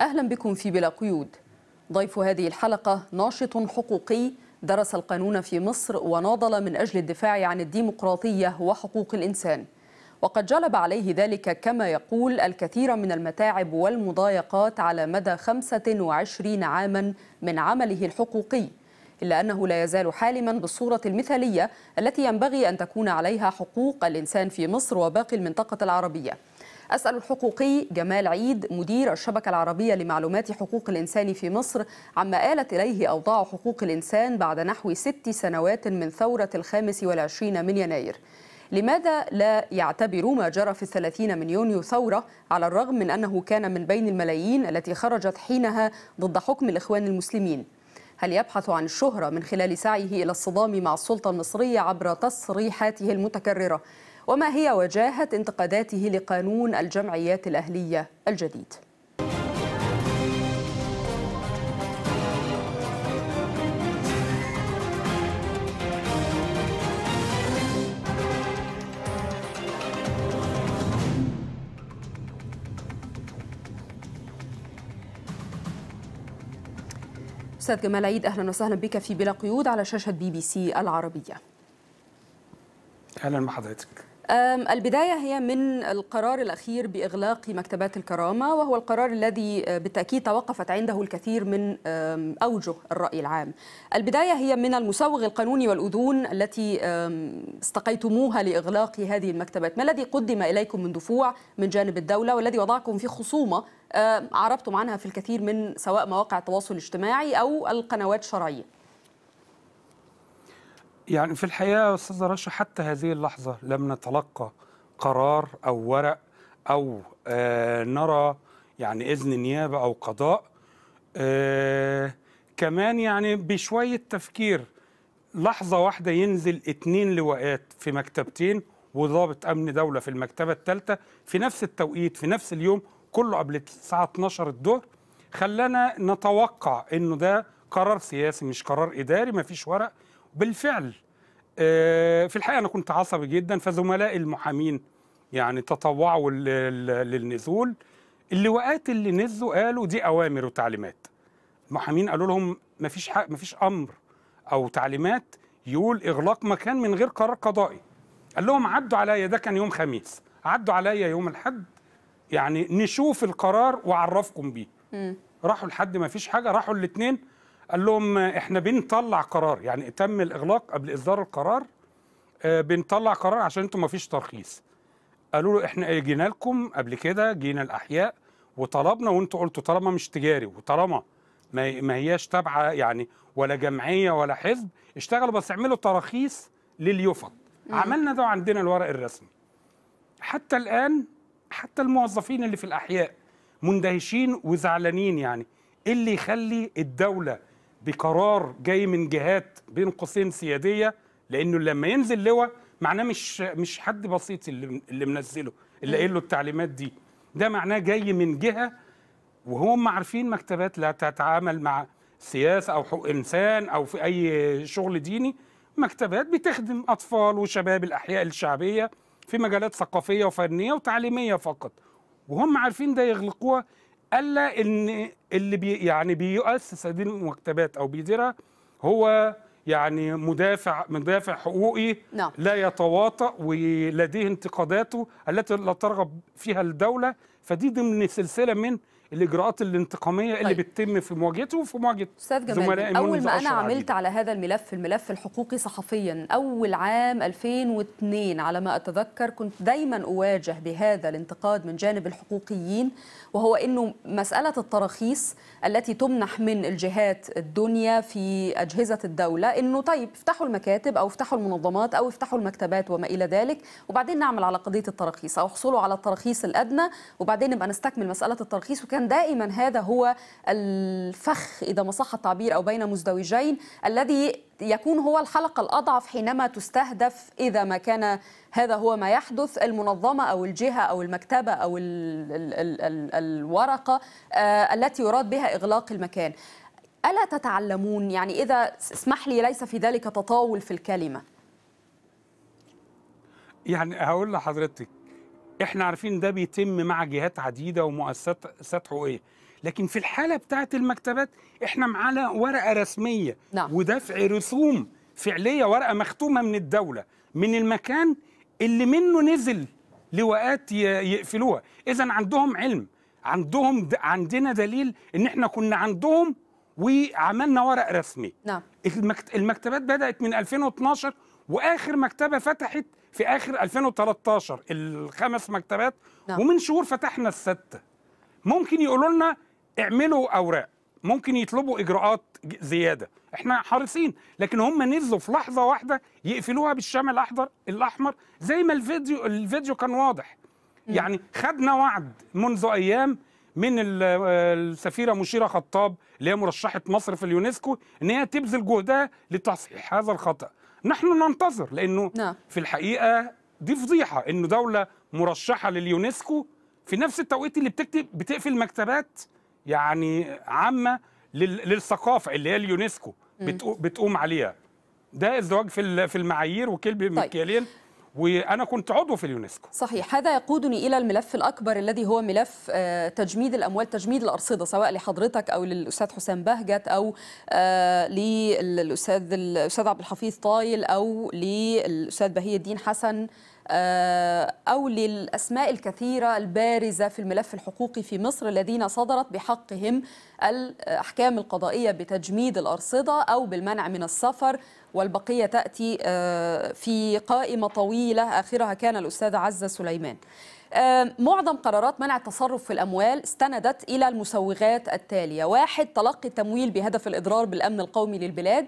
أهلا بكم في بلا قيود ضيف هذه الحلقة ناشط حقوقي درس القانون في مصر وناضل من أجل الدفاع عن الديمقراطية وحقوق الإنسان وقد جلب عليه ذلك كما يقول الكثير من المتاعب والمضايقات على مدى 25 عاما من عمله الحقوقي إلا أنه لا يزال حالما بالصورة المثالية التي ينبغي أن تكون عليها حقوق الإنسان في مصر وباقي المنطقة العربية أسأل الحقوقي جمال عيد مدير الشبكة العربية لمعلومات حقوق الإنسان في مصر عما آلت إليه أوضاع حقوق الإنسان بعد نحو ست سنوات من ثورة الخامس والعشرين من يناير لماذا لا يعتبر ما جرى في الثلاثين من يونيو ثورة على الرغم من أنه كان من بين الملايين التي خرجت حينها ضد حكم الإخوان المسلمين هل يبحث عن الشهرة من خلال سعيه إلى الصدام مع السلطة المصرية عبر تصريحاته المتكررة وما هي وجاهة انتقاداته لقانون الجمعيات الأهلية الجديد استاذ جمال عيد اهلا وسهلا بك في بلا قيود على شاشه بي بي سي العربيه اهلا بحضرتك البداية هي من القرار الأخير بإغلاق مكتبات الكرامة وهو القرار الذي أه، بالتأكيد توقفت عنده الكثير من أوجه الرأي العام البداية هي من المسوغ القانوني والأذون التي استقيتموها لإغلاق هذه المكتبات ما الذي قدم إليكم من دفوع من جانب الدولة والذي وضعكم في خصومة عربتم عنها في الكثير من سواء مواقع التواصل الاجتماعي أو القنوات الشرعية يعني في الحقيقه استاذ رشا حتى هذه اللحظه لم نتلقى قرار او ورق او آه نرى يعني اذن نيابه او قضاء آه كمان يعني بشويه تفكير لحظه واحده ينزل اتنين لواءات في مكتبتين وضابط امن دوله في المكتبه الثالثه في نفس التوقيت في نفس اليوم كله قبل الساعه 12 الظهر خلانا نتوقع انه ده قرار سياسي مش قرار اداري ما فيش ورق بالفعل آه، في الحقيقه انا كنت عصبي جدا فزملائي المحامين يعني تطوعوا للنزول اللواءات اللي نزلوا قالوا دي اوامر وتعليمات المحامين قالوا لهم ما فيش حق فيش امر او تعليمات يقول اغلاق مكان من غير قرار قضائي قال لهم عدوا عليا ده كان يوم خميس عدوا عليا يوم الحد يعني نشوف القرار وعرفكم بيه راحوا لحد ما فيش حاجه راحوا الاثنين قال لهم احنا بنطلع قرار يعني تم الاغلاق قبل اصدار القرار آه، بنطلع قرار عشان انتم ما فيش ترخيص قالوا له احنا جينا لكم قبل كده جينا الاحياء وطلبنا وانتم قلتوا طالما مش تجاري وطالما ما ما هياش تابعه يعني ولا جمعيه ولا حزب اشتغلوا بس اعملوا تراخيص لليفط عملنا ده عندنا الورق الرسمي حتى الان حتى الموظفين اللي في الاحياء مندهشين وزعلانين يعني ايه اللي يخلي الدوله بقرار جاي من جهات بين قوسين سياديه لانه لما ينزل لواء معناه مش مش حد بسيط اللي اللي منزله اللي قايل له التعليمات دي ده معناه جاي من جهه وهم عارفين مكتبات لا تتعامل مع سياسه او حقوق انسان او في اي شغل ديني مكتبات بتخدم اطفال وشباب الاحياء الشعبيه في مجالات ثقافيه وفنيه وتعليميه فقط وهم عارفين ده يغلقوها الا ان اللي بي يعني بيؤسس هذه المكتبات او بيديرها هو يعني مدافع مدافع حقوقي نعم. لا يتواطأ ولديه انتقاداته التي لا ترغب فيها الدولة فدي ضمن سلسلة من الاجراءات الانتقاميه طيب. اللي بتتم في مواجهته وفي مواجهه استاذ جمال اول ما انا عملت عديد. على هذا الملف الملف الحقوقي صحفيا اول عام 2002 على ما اتذكر كنت دايما اواجه بهذا الانتقاد من جانب الحقوقيين وهو انه مساله التراخيص التي تمنح من الجهات الدنيا في اجهزه الدوله انه طيب افتحوا المكاتب او افتحوا المنظمات او افتحوا المكتبات وما الى ذلك وبعدين نعمل على قضيه التراخيص او احصلوا على التراخيص الادنى وبعدين نبقى نستكمل مساله التراخيص وكده كان دائما هذا هو الفخ إذا ما صح التعبير أو بين مزدوجين الذي يكون هو الحلقة الأضعف حينما تستهدف إذا ما كان هذا هو ما يحدث المنظمة أو الجهة أو المكتبة أو الـ الـ الـ الـ الورقة آه، التي يراد بها إغلاق المكان ألا تتعلمون يعني إذا اسمح لي ليس في ذلك تطاول في الكلمة يعني هقول لحضرتك احنا عارفين ده بيتم مع جهات عديده ومؤسسات حقوقيه لكن في الحاله بتاعه المكتبات احنا معانا ورقه رسميه نعم. ودفع رسوم فعليه ورقه مختومه من الدوله من المكان اللي منه نزل لواءات يقفلوها اذا عندهم علم عندهم عندنا دليل ان احنا كنا عندهم وعملنا ورق رسمي نعم المكتبات بدات من 2012 واخر مكتبه فتحت في اخر 2013 الخمس مكتبات نعم. ومن شهور فتحنا السته ممكن يقولوا لنا اعملوا اوراق ممكن يطلبوا اجراءات زياده احنا حريصين لكن هم نزلوا في لحظه واحده يقفلوها بالشمع الاحمر الاحمر زي ما الفيديو الفيديو كان واضح م. يعني خدنا وعد منذ ايام من السفيره مشيره خطاب اللي هي مرشحه مصر في اليونسكو ان هي تبذل جهدها لتصحيح هذا الخطا نحن ننتظر لانه نعم. في الحقيقه دي فضيحه انه دوله مرشحه لليونسكو في نفس التوقيت اللي بتكتب بتقفل مكتبات يعني عامه للثقافه اللي هي اليونسكو بتقوم عليها ده ازدواج في في المعايير وكلب طيب. مكيالين وانا كنت عضو في اليونسكو صحيح هذا يقودني الى الملف الاكبر الذي هو ملف آه، تجميد الاموال تجميد الارصده سواء لحضرتك او للاستاذ حسام بهجت او آه، للاستاذ الاستاذ عبد الحفيظ طايل او للاستاذ بهي الدين حسن آه، أو للأسماء الكثيرة البارزة في الملف الحقوقي في مصر الذين صدرت بحقهم الأحكام القضائية بتجميد الأرصدة أو بالمنع من السفر والبقية تأتي آه، في قائمة طويلة آخرها كان الأستاذ عزة سليمان آه، معظم قرارات منع التصرف في الأموال استندت إلى المسوغات التالية واحد تلقي التمويل بهدف الإضرار بالأمن القومي للبلاد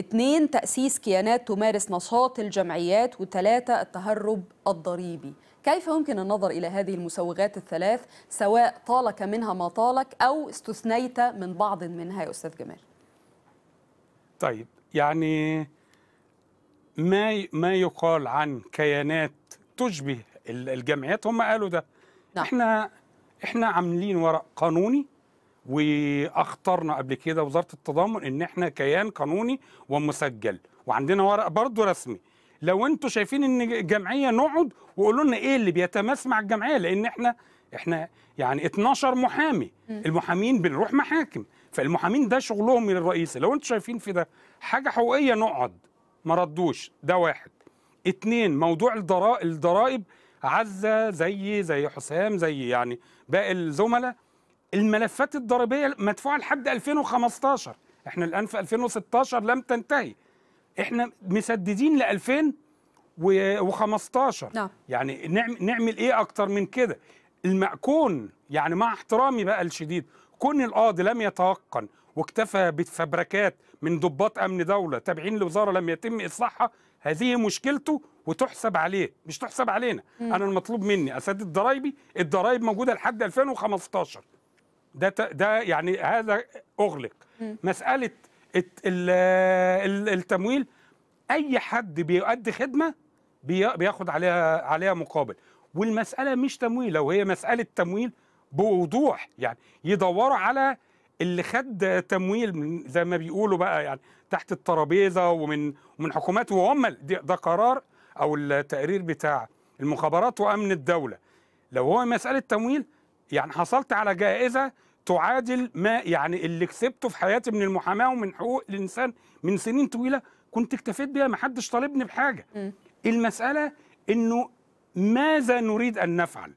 اثنين تأسيس كيانات تمارس نشاط الجمعيات وثلاثة التهرب الضريبي كيف يمكن النظر إلى هذه المسوغات الثلاث سواء طالك منها ما طالك أو استثنيت من بعض منها يا أستاذ جمال طيب يعني ما ما يقال عن كيانات تشبه الجمعيات هم قالوا ده نعم. احنا احنا عاملين ورق قانوني واخطرنا قبل كده وزاره التضامن ان احنا كيان قانوني ومسجل وعندنا ورق برضه رسمي لو انتم شايفين ان جمعيه نقعد وقولوا لنا ايه اللي بيتماس مع الجمعيه لان احنا احنا يعني 12 محامي المحامين بنروح محاكم فالمحامين ده شغلهم الرئيسي لو انتم شايفين في ده حاجه حقوقيه نقعد ما ردوش ده واحد اتنين موضوع الضرائب عزه زي زي حسام زي يعني باقي الزملاء الملفات الضريبيه مدفوعه لحد 2015 احنا الان في 2016 لم تنتهي احنا مسددين ل 2015 نعم. يعني نعمل, نعمل ايه اكتر من كده المأكون يعني مع احترامي بقى الشديد كون القاضي لم يتوقن واكتفى بفبركات من ضباط امن دوله تابعين لوزاره لم يتم اصلاحها هذه مشكلته وتحسب عليه مش تحسب علينا مم. انا المطلوب مني اسدد ضرايبي الضرايب موجوده لحد 2015 ده ده يعني هذا اغلق مساله التمويل اي حد بيؤدي خدمه بياخد عليها عليها مقابل والمساله مش تمويل لو هي مساله تمويل بوضوح يعني يدوروا على اللي خد تمويل من زي ما بيقولوا بقى يعني تحت الترابيزه ومن ومن حكومات وهم ده قرار او التقرير بتاع المخابرات وامن الدوله لو هو مساله تمويل يعني حصلت على جائزه تعادل ما يعني اللي كسبته في حياتي من المحاماه ومن حقوق الانسان من سنين طويله كنت اكتفيت بيها ما حدش طالبني بحاجه م. المساله انه ماذا نريد ان نفعل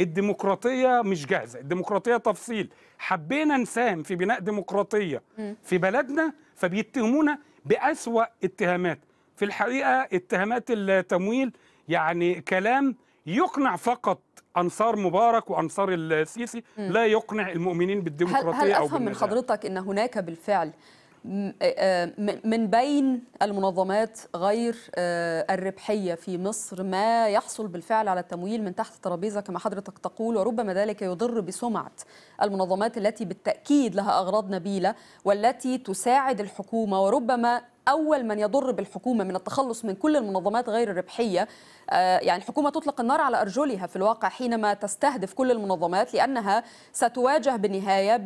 الديمقراطيه مش جاهزه الديمقراطيه تفصيل حبينا نساهم في بناء ديمقراطيه م. في بلدنا فبيتهمونا باسوا اتهامات في الحقيقه اتهامات التمويل يعني كلام يقنع فقط انصار مبارك وانصار السيسي لا يقنع المؤمنين بالديمقراطيه هل, هل افهم أو من حضرتك ان هناك بالفعل آه، من بين المنظمات غير آه، الربحية في مصر ما يحصل بالفعل على التمويل من تحت الترابيزة كما حضرتك تقول وربما ذلك يضر بسمعة المنظمات التي بالتأكيد لها أغراض نبيلة والتي تساعد الحكومة وربما أول من يضر بالحكومة من التخلص من كل المنظمات غير الربحية آه، يعني الحكومة تطلق النار على أرجلها في الواقع حينما تستهدف كل المنظمات لأنها ستواجه بالنهاية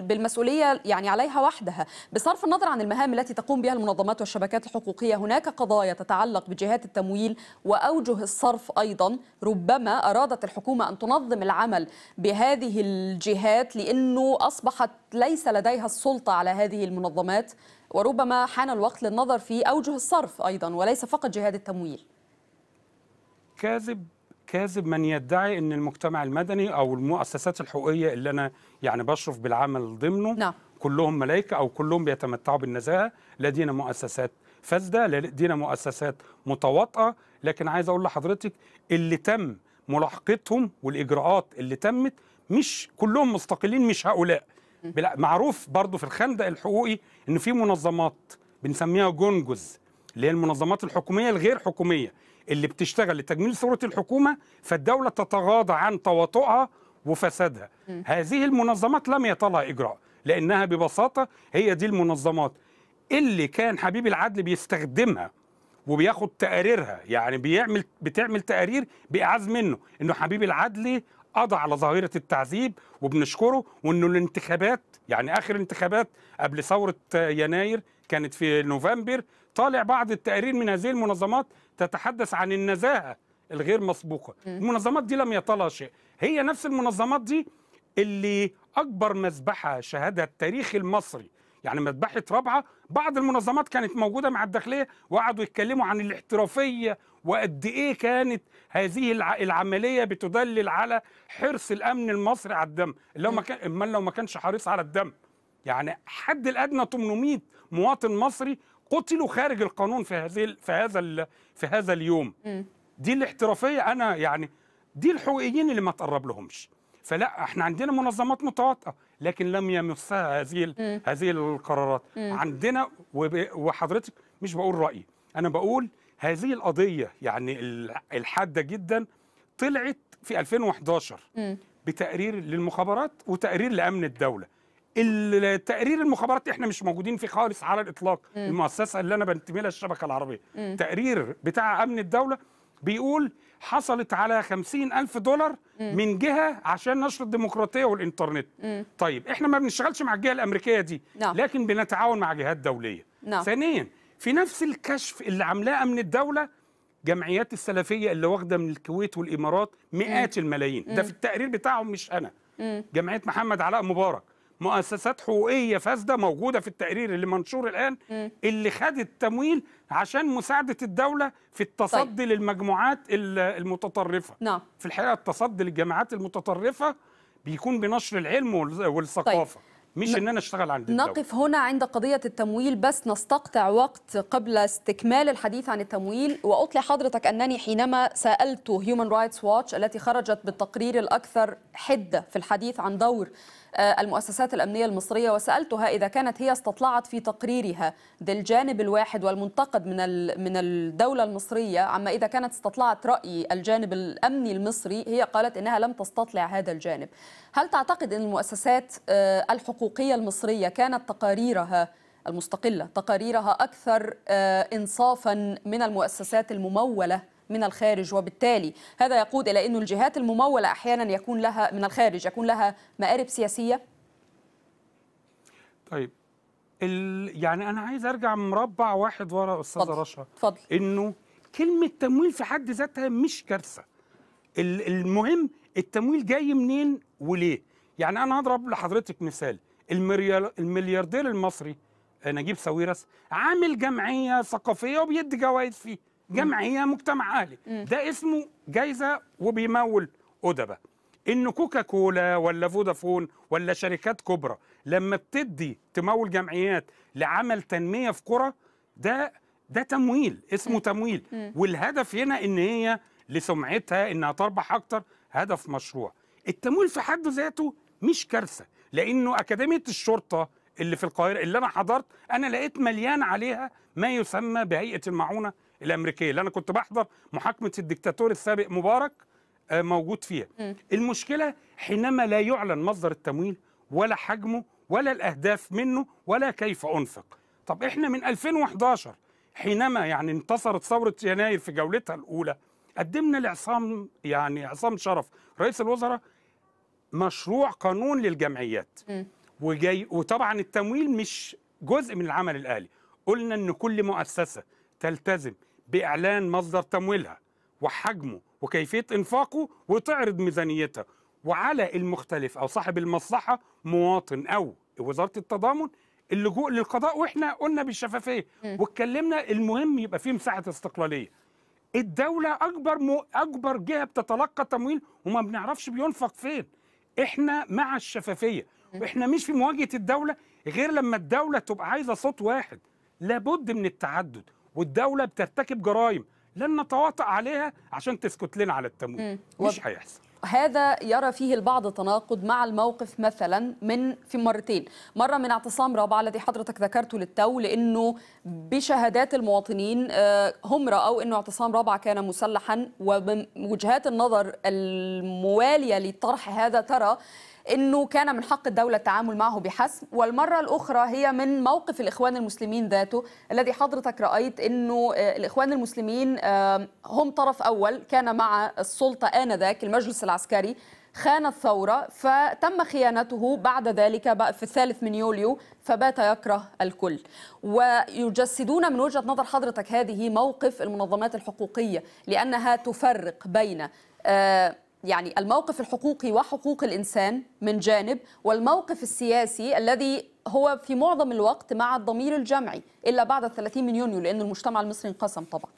بالمسؤولية يعني عليها وحدها بصرف النظر عن المهام التي تقوم بها المنظمات والشبكات الحقوقية هناك قضايا تتعلق بجهات التمويل وأوجه الصرف أيضا ربما أرادت الحكومة أن تنظم العمل بهذه الجهات لأنه أصبحت ليس لديها السلطة على هذه المنظمات وربما حان الوقت للنظر في أوجه الصرف أيضا وليس فقط جهاد التمويل كاذب كاذب من يدعي ان المجتمع المدني او المؤسسات الحقوقيه اللي انا يعني بشرف بالعمل ضمنه نعم. كلهم ملائكه او كلهم بيتمتعوا بالنزاهه لدينا مؤسسات فاسده لدينا مؤسسات متواطئه لكن عايز اقول لحضرتك اللي تم ملاحقتهم والاجراءات اللي تمت مش كلهم مستقلين مش هؤلاء بلا معروف برضو في الخندق الحقوقي ان في منظمات بنسميها جونجز اللي هي المنظمات الحكوميه الغير حكوميه اللي بتشتغل لتجميل صوره الحكومه فالدوله تتغاضى عن تواطؤها وفسادها هذه المنظمات لم يطالها اجراء لانها ببساطه هي دي المنظمات اللي كان حبيب العدل بيستخدمها وبياخد تقاريرها يعني بيعمل بتعمل تقارير باعاز منه انه حبيب العدلي قضى على ظاهره التعذيب وبنشكره وانه الانتخابات يعني اخر انتخابات قبل ثوره يناير كانت في نوفمبر طالع بعض التقارير من هذه المنظمات تتحدث عن النزاهه الغير مسبوقه المنظمات دي لم يطالها شيء هي نفس المنظمات دي اللي اكبر مذبحه شهدها التاريخ المصري يعني مذبحه رابعه بعض المنظمات كانت موجوده مع الداخليه وقعدوا يتكلموا عن الاحترافيه وقد ايه كانت هذه العمليه بتدلل على حرص الامن المصري على الدم لو ما كان امال لو ما كانش حريص على الدم يعني حد الادنى 800 مواطن مصري قتلوا خارج القانون في هذه في هذا في هذا اليوم دي الاحترافيه انا يعني دي الحقوقيين اللي ما تقرب لهمش فلا احنا عندنا منظمات متواطئه لكن لم يمسها هذه هذه القرارات عندنا وحضرتك مش بقول رايي انا بقول هذه القضيه يعني الحاده جدا طلعت في 2011 م. بتقرير للمخابرات وتقرير لامن الدوله تقرير المخابرات احنا مش موجودين فيه خالص على الاطلاق م. المؤسسه اللي انا بنتمي لها الشبكه العربيه م. تقرير بتاع امن الدوله بيقول حصلت على خمسين ألف دولار م. من جهة عشان نشر الديمقراطية والإنترنت م. طيب إحنا ما بنشتغلش مع الجهة الأمريكية دي لا. نعم. لكن بنتعاون مع جهات دولية لا. نعم. ثانيا في نفس الكشف اللي عاملاه من الدوله جمعيات السلفيه اللي واخده من الكويت والامارات مئات مم. الملايين مم. ده في التقرير بتاعهم مش انا مم. جمعيه محمد علاء مبارك مؤسسات حقوقيه فاسده موجوده في التقرير اللي منشور الان مم. اللي خدت تمويل عشان مساعده الدوله في التصدي طيب. للمجموعات المتطرفه نعم. في الحقيقه التصدي للجماعات المتطرفه بيكون بنشر العلم والثقافه طيب. مش ان انا اشتغل عند الدولة. نقف هنا عند قضيه التمويل بس نستقطع وقت قبل استكمال الحديث عن التمويل واطلع حضرتك انني حينما سالت هيومن رايتس واتش التي خرجت بالتقرير الاكثر حده في الحديث عن دور آه، المؤسسات الأمنية المصرية وسألتها إذا كانت هي استطلعت في تقريرها ذي الجانب الواحد والمنتقد من من الدولة المصرية عما إذا كانت استطلعت رأي الجانب الأمني المصري هي قالت إنها لم تستطلع هذا الجانب هل تعتقد أن المؤسسات آه، الحقوقية المصرية كانت تقاريرها المستقلة تقاريرها أكثر آه، إنصافا من المؤسسات الممولة من الخارج وبالتالي هذا يقود إلى أن الجهات الممولة أحيانا يكون لها من الخارج يكون لها مآرب سياسية طيب ال... يعني أنا عايز أرجع مربع واحد ورا أستاذة رشا اتفضل إنه كلمة تمويل في حد ذاتها مش كارثة المهم التمويل جاي منين وليه يعني أنا هضرب لحضرتك مثال الملياردير المصري آه، نجيب ساويرس عامل جمعيه ثقافيه وبيدي جوائز فيه جمعيه مجتمع اهلي ده اسمه جايزه وبيمول ادبه ان كوكا كولا ولا فودافون ولا شركات كبرى لما بتدي تمول جمعيات لعمل تنميه في قرى ده ده تمويل اسمه م. تمويل م. والهدف هنا ان هي لسمعتها انها تربح اكتر هدف مشروع التمويل في حد ذاته مش كارثه لانه اكاديميه الشرطه اللي في القاهره اللي انا حضرت انا لقيت مليان عليها ما يسمى بهيئه المعونه الامريكيه اللي انا كنت بحضر محاكمه الدكتاتور السابق مبارك آه، موجود فيها م. المشكله حينما لا يعلن مصدر التمويل ولا حجمه ولا الاهداف منه ولا كيف انفق طب احنا من 2011 حينما يعني انتصرت ثوره يناير في جولتها الاولى قدمنا لعصام يعني عصام شرف رئيس الوزراء مشروع قانون للجمعيات وجاي وطبعا التمويل مش جزء من العمل الاهلي قلنا ان كل مؤسسه تلتزم باعلان مصدر تمويلها وحجمه وكيفيه انفاقه وتعرض ميزانيتها وعلى المختلف او صاحب المصلحه مواطن او وزاره التضامن اللجوء للقضاء واحنا قلنا بالشفافيه واتكلمنا المهم يبقى فيه مساحه استقلاليه الدوله اكبر مو اكبر جهه بتتلقى تمويل وما بنعرفش بينفق فين احنا مع الشفافيه واحنا مش في مواجهه الدوله غير لما الدوله تبقى عايزه صوت واحد لابد من التعدد والدوله بترتكب جرائم لن نتواطأ عليها عشان تسكت لنا على التمويل مش هيحصل هذا يرى فيه البعض تناقض مع الموقف مثلا من في مرتين مره من اعتصام رابعه الذي حضرتك ذكرته للتو لانه بشهادات المواطنين آه، هم راوا انه اعتصام رابعه كان مسلحا ومن وجهات النظر المواليه لطرح هذا ترى انه كان من حق الدوله التعامل معه بحسم والمره الاخرى هي من موقف الاخوان المسلمين ذاته الذي حضرتك رايت انه آه، الاخوان المسلمين هم طرف اول كان مع السلطه انذاك المجلس العسكري خان الثورة فتم خيانته بعد ذلك في الثالث من يوليو فبات يكره الكل ويجسدون من وجهة نظر حضرتك هذه موقف المنظمات الحقوقية لأنها تفرق بين آه، يعني الموقف الحقوقي وحقوق الإنسان من جانب والموقف السياسي الذي هو في معظم الوقت مع الضمير الجمعي إلا بعد 30 من يونيو لأن المجتمع المصري انقسم طبعا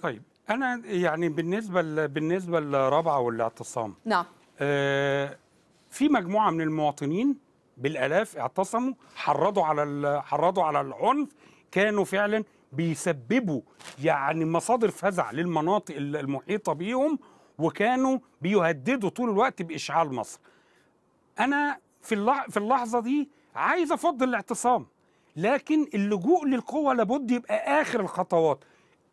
طيب أنا يعني بالنسبة بالنسبة للرابعة والاعتصام نعم آه في مجموعة من المواطنين بالآلاف اعتصموا حرضوا على حرضوا على العنف كانوا فعلا بيسببوا يعني مصادر فزع للمناطق المحيطه بيهم وكانوا بيهددوا طول الوقت باشعال مصر. انا في في اللحظه دي عايز افضل الاعتصام لكن اللجوء للقوه لابد يبقى اخر الخطوات.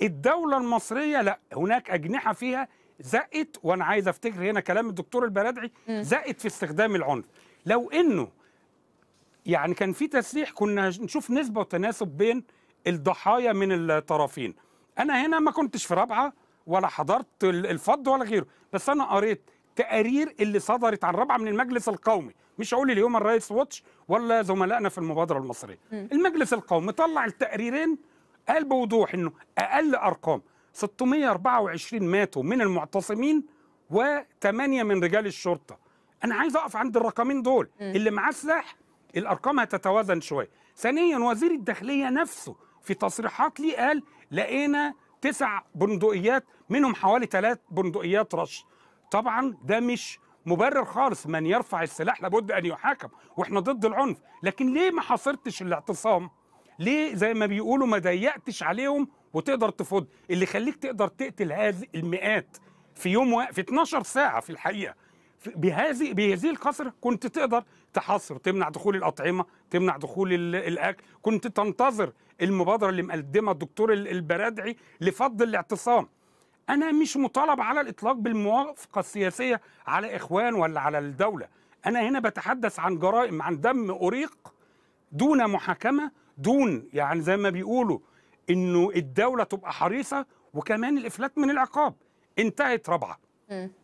الدوله المصريه لا هناك اجنحه فيها زقت وانا عايز افتكر هنا كلام الدكتور البلدعي زقت في استخدام العنف. لو انه يعني كان في تسريح كنا نشوف نسبه وتناسب بين الضحايا من الطرفين انا هنا ما كنتش في رابعه ولا حضرت الفض ولا غيره بس انا قريت تقارير اللي صدرت عن رابعه من المجلس القومي مش هقول اليوم الرئيس واتش ولا زملائنا في المبادره المصريه م. المجلس القومي طلع التقريرين قال بوضوح انه اقل ارقام 624 ماتوا من المعتصمين و8 من رجال الشرطه انا عايز اقف عند الرقمين دول م. اللي معاه سلاح الارقام هتتوازن شويه ثانيا وزير الداخليه نفسه في تصريحات لي قال لقينا تسع بندقيات منهم حوالي ثلاث بندقيات رش طبعا ده مش مبرر خالص من يرفع السلاح لابد ان يحاكم واحنا ضد العنف لكن ليه ما حاصرتش الاعتصام ليه زي ما بيقولوا ما ضيقتش عليهم وتقدر تفض اللي خليك تقدر تقتل هذه المئات في يوم و... في 12 ساعه في الحقيقه بهذه بهذه القصر كنت تقدر تحصر تمنع دخول الأطعمة تمنع دخول الأكل كنت تنتظر المبادرة اللي مقدمها الدكتور البرادعي لفض الاعتصام أنا مش مطالب على الإطلاق بالموافقة السياسية على إخوان ولا على الدولة أنا هنا بتحدث عن جرائم عن دم أريق دون محاكمة دون يعني زي ما بيقولوا إنه الدولة تبقى حريصة وكمان الإفلات من العقاب انتهت رابعة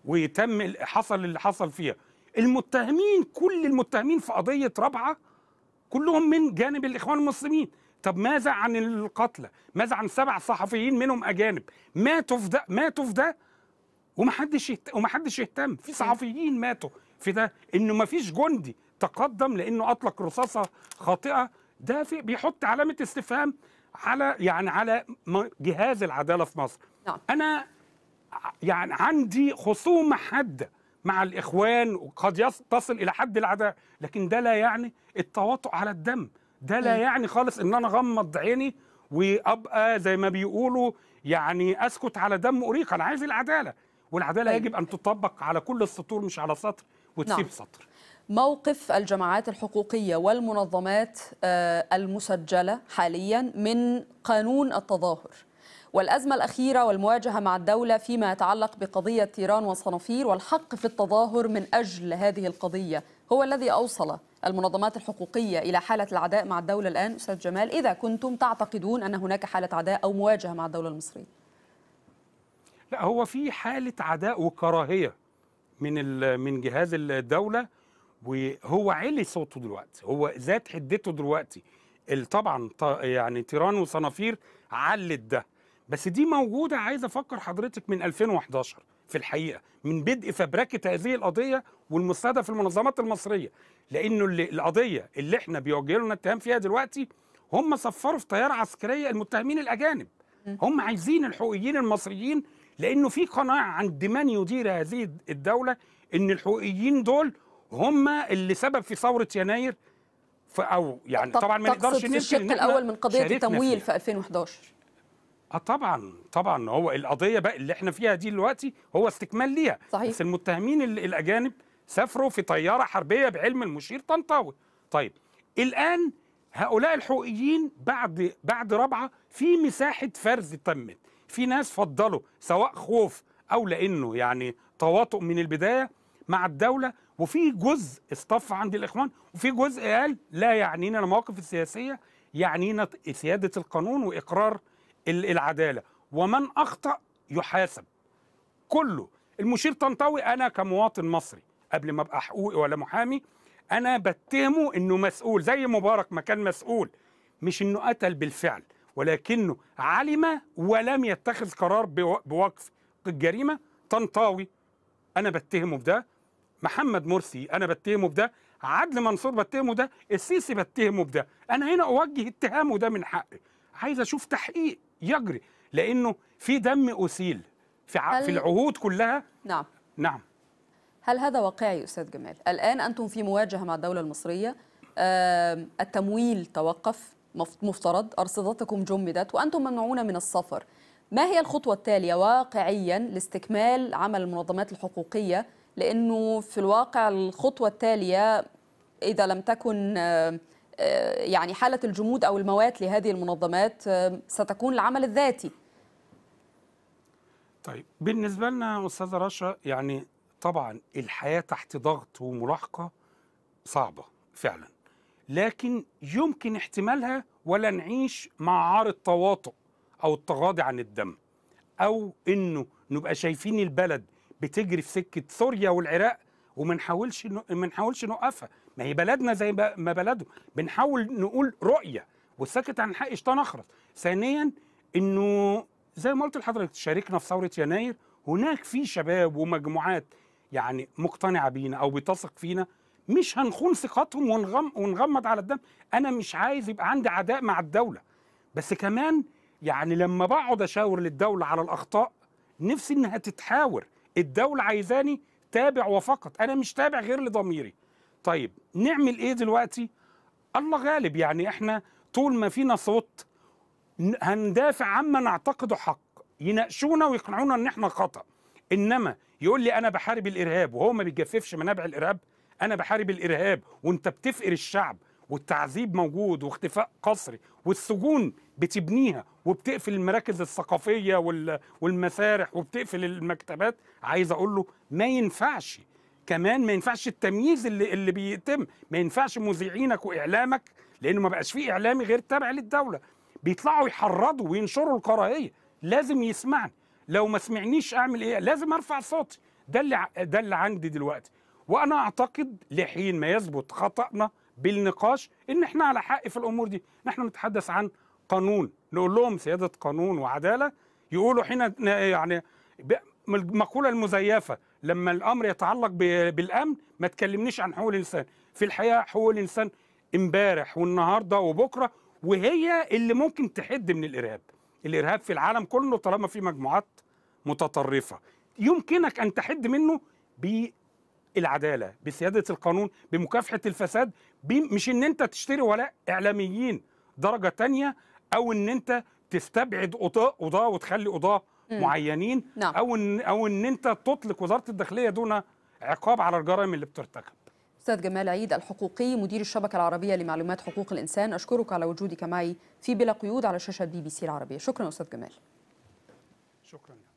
وتم حصل اللي حصل فيها المتهمين كل المتهمين في قضيه رابعه كلهم من جانب الاخوان المسلمين طب ماذا عن القتلى ماذا عن سبع صحفيين منهم اجانب ماتوا في ده ماتوا في ده ومحدش يهت... ومحدش يهتم في صحفيين ماتوا في ده انه مفيش جندي تقدم لانه اطلق رصاصه خاطئه ده في بيحط علامه استفهام على يعني على جهاز العداله في مصر نعم. انا يعني عندي خصومه حاده مع الإخوان وقد تصل إلى حد العداء لكن ده لا يعني التواطؤ على الدم ده لا يعني خالص إن أنا أغمض عيني وأبقى زي ما بيقولوا يعني أسكت على دم أريق أنا عايز العدالة والعدالة طيب. يجب أن تطبق على كل السطور مش على سطر وتسيب نعم. سطر موقف الجماعات الحقوقية والمنظمات آه، المسجلة حاليا من قانون التظاهر والأزمة الأخيرة والمواجهة مع الدولة فيما يتعلق بقضية تيران وصنافير والحق في التظاهر من أجل هذه القضية هو الذي أوصل المنظمات الحقوقية إلى حالة العداء مع الدولة الآن أستاذ جمال إذا كنتم تعتقدون أن هناك حالة عداء أو مواجهة مع الدولة المصرية لا هو في حالة عداء وكراهية من من جهاز الدولة وهو علي صوته دلوقتي هو ذات حدته دلوقتي طبعا يعني تيران وصنافير علت ده بس دي موجوده عايز افكر حضرتك من 2011 في الحقيقه من بدء فبركه هذه القضيه والمستهدف المنظمات المصريه لانه القضيه اللي احنا بيوجه لنا اتهام فيها دلوقتي هم صفروا في طياره عسكريه المتهمين الاجانب هم عايزين الحقوقيين المصريين لانه في قناعه عند من يدير هذه الدوله ان الحقوقيين دول هم اللي سبب في ثوره يناير او يعني طبعا ما نقدرش ننكر الشق الاول من قضيه التمويل في 2011 اه طبعا طبعا هو القضيه بقى اللي احنا فيها دي دلوقتي هو استكمال ليها صحيح. بس المتهمين الاجانب سافروا في طياره حربيه بعلم المشير طنطاوي طيب الان هؤلاء الحقوقيين بعد بعد رابعه في مساحه فرز تمت في ناس فضلوا سواء خوف او لانه يعني تواطؤ من البدايه مع الدوله وفي جزء اصطف عند الاخوان وفي جزء قال لا يعنينا المواقف السياسيه يعنينا سياده القانون واقرار العداله ومن اخطا يحاسب كله المشير طنطاوي انا كمواطن مصري قبل ما ابقى حقوقي ولا محامي انا بتهمه انه مسؤول زي مبارك ما كان مسؤول مش انه قتل بالفعل ولكنه علم ولم يتخذ قرار بوقف الجريمه طنطاوي انا بتهمه بده محمد مرسي انا بتهمه بده عدل منصور بتهمه ده السيسي بتهمه بده انا هنا اوجه اتهامه ده من حقي عايز اشوف تحقيق يجري لانه في دم اسيل في في العهود كلها نعم نعم هل هذا واقعي استاذ جمال الان انتم في مواجهه مع الدوله المصريه التمويل توقف مفترض ارصدتكم جمدت وانتم ممنوعون من السفر ما هي الخطوه التاليه واقعيا لاستكمال عمل المنظمات الحقوقيه لانه في الواقع الخطوه التاليه اذا لم تكن آه، يعني حالة الجمود أو الموات لهذه المنظمات آه، ستكون العمل الذاتي طيب بالنسبة لنا أستاذة رشا يعني طبعا الحياة تحت ضغط وملاحقة صعبة فعلا لكن يمكن احتمالها ولا نعيش مع عار التواطؤ أو التغاضي عن الدم أو إنه نبقى شايفين البلد بتجري في سكة سوريا والعراق وما نحاولش ما نحاولش نوقفها ما هي بلدنا زي ما بلدهم بنحاول نقول رؤيه والساكت عن حق شيطان اخرس ثانيا انه زي ما قلت لحضرتك شاركنا في ثوره يناير هناك في شباب ومجموعات يعني مقتنعه بينا او بتثق فينا مش هنخون ثقتهم ونغم ونغمض على الدم انا مش عايز يبقى عندي عداء مع الدوله بس كمان يعني لما بقعد اشاور للدوله على الاخطاء نفسي انها تتحاور الدوله عايزاني تابع وفقط انا مش تابع غير لضميري طيب نعمل ايه دلوقتي الله غالب يعني احنا طول ما فينا صوت هندافع عما نعتقده حق يناقشونا ويقنعونا ان احنا خطأ انما يقول لي انا بحارب الارهاب وهو ما بيجففش منابع الارهاب انا بحارب الارهاب وانت بتفقر الشعب والتعذيب موجود واختفاء قسري والسجون بتبنيها وبتقفل المراكز الثقافيه والمسارح وبتقفل المكتبات عايز اقول له ما ينفعش كمان ما ينفعش التمييز اللي اللي بيتم ما ينفعش مذيعينك واعلامك لانه ما بقاش فيه اعلامي غير تابع للدوله بيطلعوا يحرضوا وينشروا الكراهيه لازم يسمعني لو ما سمعنيش اعمل ايه لازم ارفع صوتي ده اللي ده اللي عندي دلوقتي وانا اعتقد لحين ما يثبت خطانا بالنقاش ان احنا على حق في الامور دي نحن نتحدث عن قانون نقول لهم سياده قانون وعداله يقولوا حين يعني المقوله المزيفه لما الامر يتعلق بالامن ما تكلمنيش عن حقوق الانسان في الحقيقه حقوق الانسان امبارح والنهارده وبكره وهي اللي ممكن تحد من الارهاب الارهاب في العالم كله طالما في مجموعات متطرفه يمكنك ان تحد منه بالعداله بسياده القانون بمكافحه الفساد مش ان انت تشتري ولاء اعلاميين درجه تانية او ان انت تستبعد قضاه وتخلي قضاه معينين نعم. او ان او ان انت تطلق وزاره الداخليه دون عقاب على الجرائم اللي بترتكب استاذ جمال عيد الحقوقي مدير الشبكه العربيه لمعلومات حقوق الانسان اشكرك على وجودك معي في بلا قيود على شاشه بي بي سي العربيه شكرا استاذ جمال شكرا